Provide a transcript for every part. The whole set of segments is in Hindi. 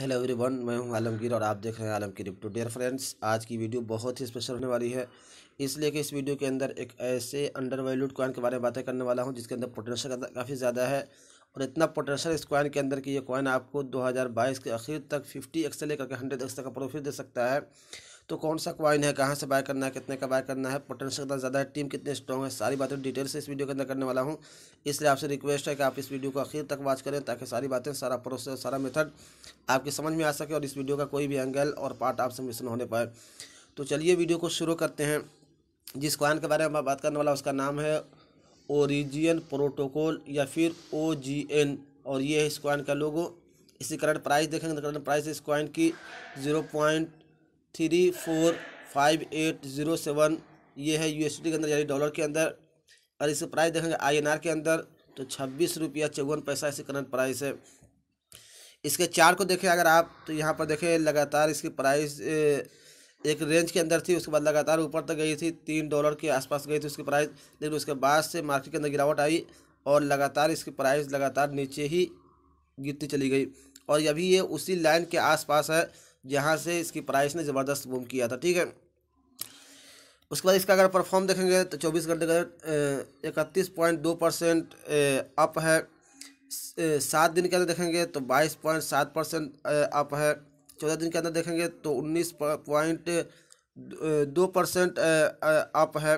हेलो एवरीवन मैं हूं आलमगीर और आप देख रहे हैं आलमगीर टू डेयर फ्रेंड्स आज की वीडियो बहुत ही स्पेशल होने वाली है इसलिए कि इस वीडियो के अंदर एक ऐसे अंडर वैल्यूड कॉइन के बारे में बातें करने वाला हूं जिसके अंदर पोटेंशियल काफ़ी ज़्यादा है और इतना पोटेंशियल इस कॉइन के अंदर कि यह कॉइन आपको बाईस के आखिर तक फिफ्टी एक्स से लेकर के हंड्रेड एक्स तक का प्रॉफिट दे सकता है तो कौन सा क्वाइन है कहाँ से बाय करना है कितने का बाय करना है पोटेंशियल कितना ज़्यादा है टीम कितने स्ट्रॉन्ग है सारी बातें डिटेल से इस वीडियो के अंदर करने वाला हूँ इसलिए आपसे रिक्वेस्ट है कि आप इस वीडियो को आखिर तक वॉच करें ताकि सारी बातें सारा प्रोसेस सारा मेथड आपकी समझ में आ सके और इस वीडियो का कोई भी एंगल और पार्ट आपसे मिस न होने पाए तो चलिए वीडियो को शुरू करते हैं जिस क्वाइन के बारे में मैं बात करने वाला उसका नाम है ओरिजियन प्रोटोकॉल या फिर ओ और ये है इस क्वाइन का लोगो इसी करंट प्राइस देखेंगे तो करंट प्राइस इस क्वाइन की zero point three four five eight zero seven ये है यू के अंदर यानी डॉलर के अंदर और इसे प्राइस देखेंगे आई के अंदर तो छब्बीस रुपया चौवन पैसा इसे करंट प्राइस है इसके चार को देखें अगर आप तो यहाँ पर देखें लगातार इसकी प्राइस एक रेंज के अंदर थी उसके बाद लगातार ऊपर तक गई थी तीन डॉलर के आसपास गई थी उसकी प्राइस लेकिन उसके बाद से मार्केट के अंदर गिरावट आई और लगातार इसकी प्राइस लगातार नीचे ही गिरती चली गई और अभी ये उसी लाइन के आसपास है यहाँ से इसकी प्राइस ने ज़बरदस्त बूम किया था ठीक है उसके बाद इसका अगर परफॉर्म देखेंगे तो चौबीस घंटे का इकतीस पॉइंट दो परसेंट अप है सात दिन के अंदर देखेंगे तो बाईस पॉइंट सात परसेंट अप है चौदह दिन के अंदर देखेंगे तो उन्नीस पॉइंट दो परसेंट अप है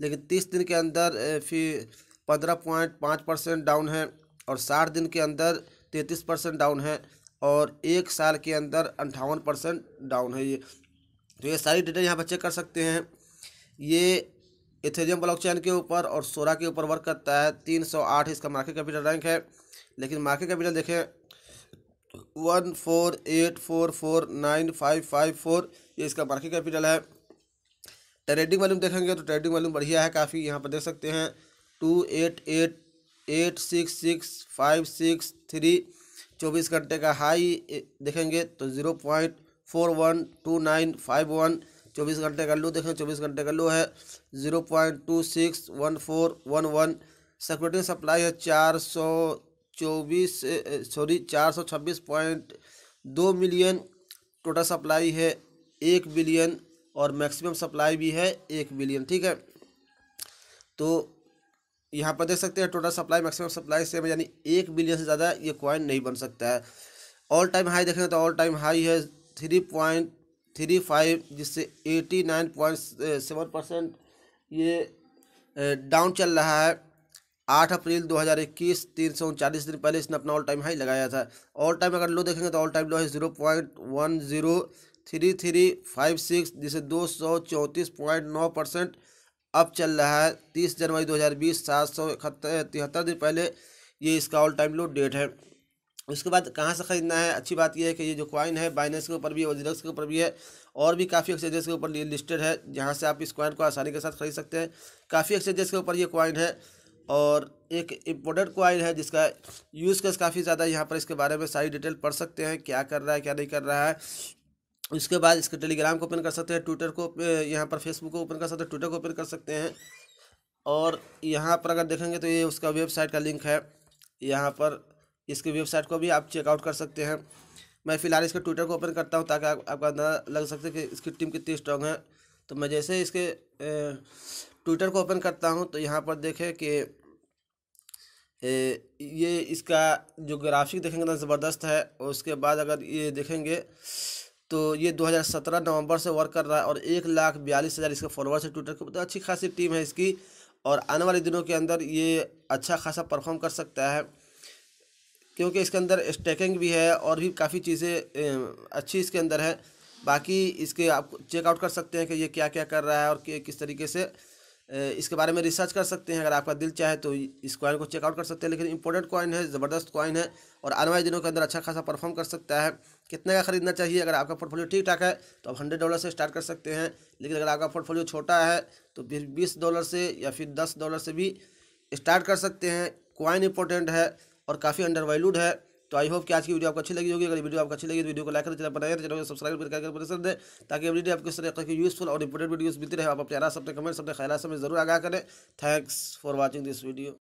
लेकिन तीस दिन के अंदर फिर पंद्रह पॉइंट पाँच परसेंट डाउन है और साठ दिन के अंदर तैंतीस परसेंट डाउन है और एक साल के अंदर अंठावन परसेंट डाउन है ये तो ये सारी डेटा यहाँ पर चेक कर सकते हैं ये इथेरियम ब्लॉकचेन के ऊपर और सोरा के ऊपर वर्क करता है तीन सौ आठ इसका मार्केट कैपिटल रैंक है लेकिन मार्केट कैपिटल देखें one four eight four four nine five five four ये इसका मार्केट कैपिटल है ट्रेडिंग वॉल्यूम देखेंगे तो ट्रेडिंग वॉल्यूम बढ़िया है काफ़ी यहाँ पर देख सकते हैं two eight eight eight six six five six three चौबीस घंटे का हाई देखेंगे तो zero point four one two nine five one चौबीस घंटे का लो देखें चौबीस घंटे का लो है zero point two six one four one one security supply है चार सौ चौबीस सॉरी चार सौ छब्बीस पॉइंट दो मिलियन टोटल सप्लाई है एक बिलियन और मैक्सिमम सप्लाई भी है एक बिलियन ठीक है तो यहाँ पर देख सकते हैं total supply maximum supply same यानी एक बिलियन से ज़्यादा ये कॉइन नहीं बन सकता है ऑल टाइम हाई देखें तो ऑल टाइम हाई है थ्री पॉइंट थ्री फाइव जिससे eighty nine point seven percent ये डाउन चल रहा है आठ अप्रैल दो हज़ार इक्कीस तीन सौ उनचालीस दिन पहले इसने अपना ऑल टाइम हाई लगाया था ऑल टाइम अगर लो देखेंगे तो ऑल टाइम लो है zero point one zero three three five six जिससे दो सौ चौंतीस पॉइंट नौ परसेंट अब चल रहा है तीस जनवरी दो हज़ार बीस सात सौ इकहत्तर तिहत्तर दिन पहले ये इसका ऑल टाइम लो डेट है उसके बाद कहाँ से ख़रीदना है अच्छी बात यह है कि ये जो कॉइन है बाइनेंस के ऊपर भी है ओजिलक्स के ऊपर भी है और भी काफ़ी एक्सचेंजेस के ऊपर लिस्टेड है जहाँ से आप इस कॉइन को आसानी के साथ खरीद सकते हैं काफ़ी एक्सचेंजेस के ऊपर ये कॉइन है और एक इम्पोर्टेंट क्वाइन है जिसका यूज़ केस काफ़ी ज़्यादा यहाँ पर इसके बारे में सारी डिटेल पढ़ सकते हैं क्या कर रहा है क्या नहीं कर रहा है उसके बाद इसके टेलीग्राम को ओपन कर सकते हैं ट्विटर को यहाँ पर फेसबुक को ओपन कर सकते हैं ट्विटर को ओपन कर सकते हैं और यहाँ पर अगर देखेंगे तो ये उसका वेबसाइट का लिंक है यहाँ पर इसके वेबसाइट को भी आप चेकआउट कर सकते हैं मैं फिलहाल इसके ट्विटर को ओपन करता हूँ ताकि आप, आपका अंदाजा लग सके कि इसकी टीम कितनी स्ट्रांग है तो मैं जैसे इसके ट्विटर को ओपन करता हूँ तो यहाँ पर देखें कि ये इसका जो ग्राफिक देखेंगे ना तो ज़बरदस्त है और उसके बाद अगर ये देखेंगे तो ये 2017 नवंबर से वर्क कर रहा है और एक लाख बयालीस हज़ार इसके फॉलोअर्स है ट्विटर के मतलब अच्छी खासी टीम है इसकी और आने वाले दिनों के अंदर ये अच्छा खासा परफॉर्म कर सकता है क्योंकि इसके अंदर स्टैकिंग भी है और भी काफ़ी चीज़ें अच्छी इसके अंदर है बाकी इसके आप चेकआउट कर सकते हैं कि ये क्या क्या कर रहा है और किस तरीके से इसके बारे में रिसर्च कर सकते हैं अगर आपका दिल चाहे तो इस कॉइन को चेकआउट कर सकते हैं लेकिन इंपॉर्टेंट कॉइन है ज़बरदस्त कॉइन है और आने वाले दिनों के अंदर अच्छा खासा परफॉर्म कर सकता है कितने का खरीदना चाहिए अगर आपका पोर्टफोलियो ठीक ठाक है तो आप हंड्रेड डॉलर से स्टार्ट कर सकते हैं लेकिन अगर आपका पोर्टफोलियो छोटा है तो बीस डॉलर से या फिर दस डॉलर से भी स्टार्ट कर सकते हैं कॉइन इंपॉर्टेंट है और काफ़ी अंडर वैल्यूड है तो आई होप कि आज की वीडियो आपको अच्छी लगी होगी अगर वीडियो आपको अच्छी लगी तो वीडियो को लाइक करें चैनल बनाए तो चैनल को सब्सक्राइब करके प्रेशर दे ताकि वीडियो आपको इस तरह की यूजफुल और इंपॉर्टेंट वीडियोस मिलती रहे आप अपने से अपने कमेंट्स अपने ख्याल से जरूर आगा करें thanks for watching this video